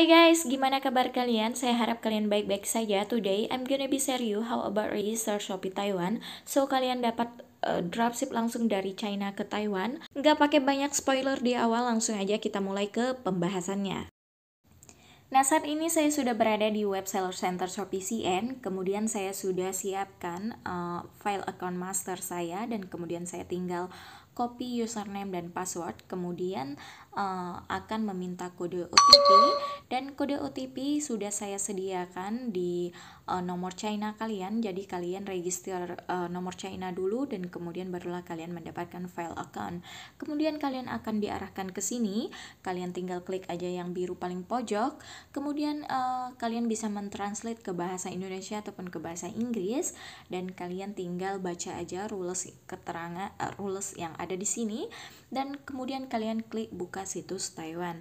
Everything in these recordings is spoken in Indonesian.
Hai guys, gimana kabar kalian? Saya harap kalian baik-baik saja. Today I'm gonna be share you how about register Shopee Taiwan. So kalian dapat uh, dropship langsung dari China ke Taiwan. Nggak pakai banyak spoiler di awal, langsung aja kita mulai ke pembahasannya. Nah, saat ini saya sudah berada di web Seller Center shopee cn. kemudian saya sudah siapkan uh, file account master saya dan kemudian saya tinggal copy username dan password, kemudian uh, akan meminta kode OTP dan kode OTP sudah saya sediakan di uh, nomor China kalian. Jadi kalian register uh, nomor China dulu dan kemudian barulah kalian mendapatkan file account. Kemudian kalian akan diarahkan ke sini, kalian tinggal klik aja yang biru paling pojok Kemudian uh, kalian bisa mentranslate ke bahasa Indonesia ataupun ke bahasa Inggris dan kalian tinggal baca aja rules keterangan uh, rules yang ada di sini dan kemudian kalian klik buka situs Taiwan.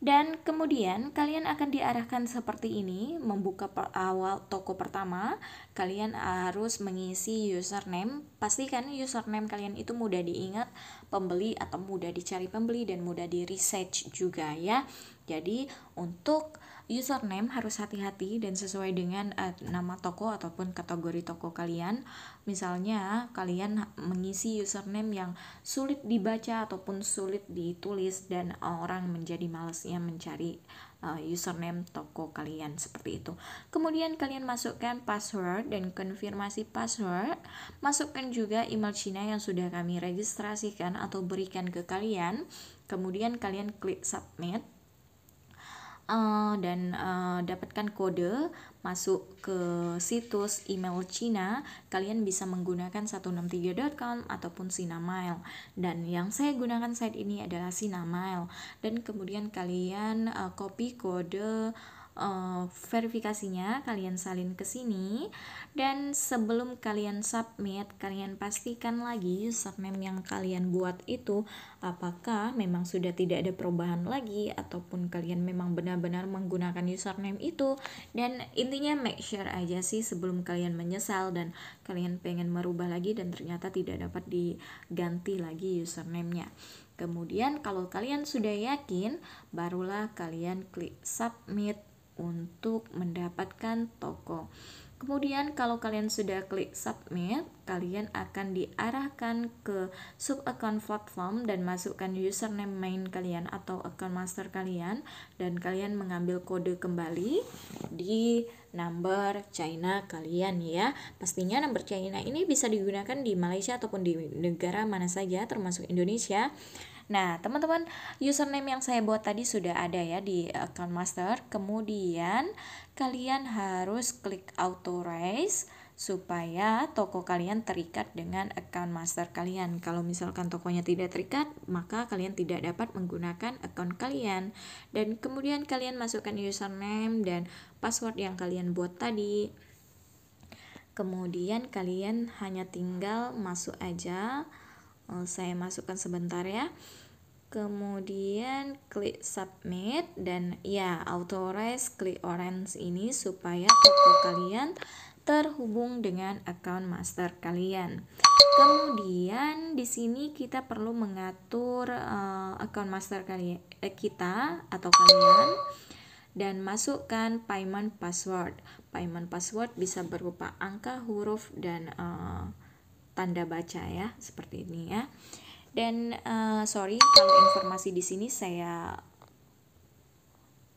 Dan kemudian kalian akan diarahkan seperti ini, membuka per awal toko pertama, kalian harus mengisi username. Pastikan username kalian itu mudah diingat pembeli atau mudah dicari pembeli dan mudah di research juga ya. Jadi untuk username harus hati-hati dan sesuai dengan uh, nama toko ataupun kategori toko kalian. Misalnya kalian mengisi username yang sulit dibaca ataupun sulit ditulis dan orang menjadi malesnya mencari uh, username toko kalian seperti itu. Kemudian kalian masukkan password dan konfirmasi password. Masukkan juga email Cina yang sudah kami registrasikan atau berikan ke kalian. Kemudian kalian klik submit uh, dan uh, dapatkan kode masuk ke situs email Cina, kalian bisa menggunakan 163.com ataupun Sinamail. Dan yang saya gunakan saat ini adalah Sinamail. Dan kemudian kalian uh, copy kode uh, verifikasinya kalian salin ke sini dan sebelum kalian submit kalian pastikan lagi username yang kalian buat itu apakah memang sudah tidak ada perubahan lagi ataupun kalian memang benar-benar menggunakan username itu dan intinya make sure aja sih sebelum kalian menyesal dan kalian pengen merubah lagi dan ternyata tidak dapat diganti lagi username-nya. Kemudian kalau kalian sudah yakin barulah kalian klik submit untuk mendapatkan toko. Kemudian kalau kalian sudah klik submit, kalian akan diarahkan ke sub account platform dan masukkan username main kalian atau account master kalian dan kalian mengambil kode kembali di number China kalian ya. Pastinya number China ini bisa digunakan di Malaysia ataupun di negara mana saja termasuk Indonesia. Nah, teman-teman, username yang saya buat tadi sudah ada ya di account master. Kemudian kalian harus klik authorize supaya toko kalian terikat dengan account master kalian. Kalau misalkan tokonya tidak terikat, maka kalian tidak dapat menggunakan account kalian. Dan kemudian kalian masukkan username dan password yang kalian buat tadi. Kemudian kalian hanya tinggal masuk aja Eh, saya masukkan sebentar ya kemudian klik submit dan ya authorize klik orange ini supaya toko kalian terhubung dengan account master kalian. Kemudian di sini kita perlu mengatur uh, account master kalian eh, kita atau kalian dan masukkan payment password. Payment password bisa berupa angka, huruf dan uh, tanda baca ya seperti ini ya dan uh, sorry kalau informasi di sini saya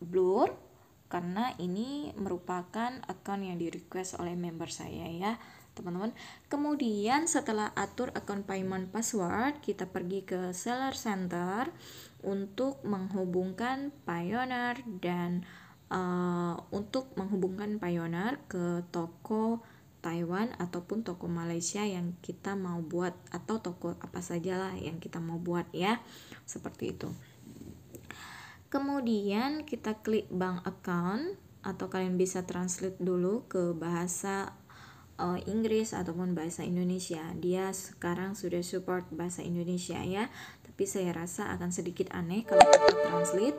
blur karena ini merupakan account yang di request oleh member saya ya teman-teman kemudian setelah atur account payment password kita pergi ke seller center untuk menghubungkan pioneer dan uh, untuk menghubungkan pioneer ke toko Taiwan ataupun toko Malaysia yang kita mau buat atau toko apa sajalah yang kita mau buat ya seperti itu kemudian kita klik bank account atau kalian bisa translate dulu ke bahasa uh, Inggris ataupun bahasa Indonesia dia sekarang sudah support bahasa Indonesia ya tapi saya rasa akan sedikit aneh kalau kita translate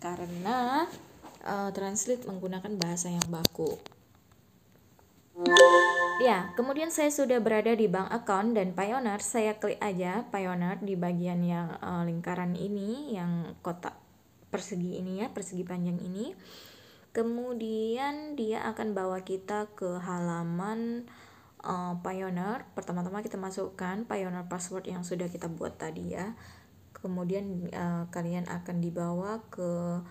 karena uh, translate menggunakan bahasa yang baku Ya, kemudian saya sudah berada di bank account dan Pioneer. Saya klik aja Pioneer di bagian yang uh, lingkaran ini, yang kotak persegi ini ya, persegi panjang ini. Kemudian dia akan bawa kita ke halaman uh, Pioneer. Pertama-tama kita masukkan Pioneer password yang sudah kita buat tadi ya. Kemudian uh, kalian akan dibawa ke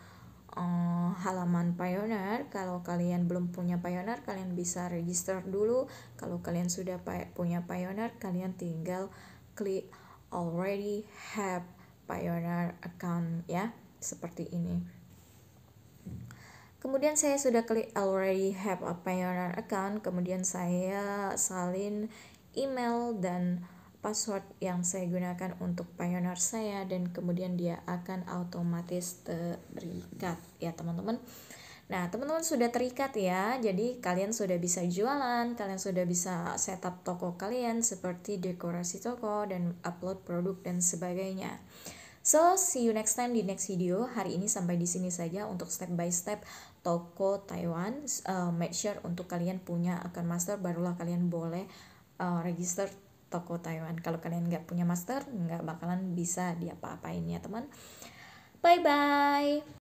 uh, halaman Pioneer. Kalau kalian belum punya Pioneer, kalian bisa register dulu. Kalau kalian sudah punya Pioneer, kalian tinggal klik already have Pioneer account ya, seperti ini. Kemudian saya sudah klik already have a Pioneer account, kemudian saya salin email dan password yang saya gunakan untuk pioneer saya dan kemudian dia akan otomatis terikat ya teman-teman Nah, teman-teman sudah terikat ya. Jadi kalian sudah bisa jualan, kalian sudah bisa setup toko kalian seperti dekorasi toko dan upload produk dan sebagainya. So, see you next time di next video. Hari ini sampai di sini saja untuk step by step toko Taiwan. Uh, make sure untuk kalian punya akun master barulah kalian boleh uh, register toko Taiwan. Kalau kalian nggak punya master, nggak bakalan bisa diapa-apain ya teman. Bye bye.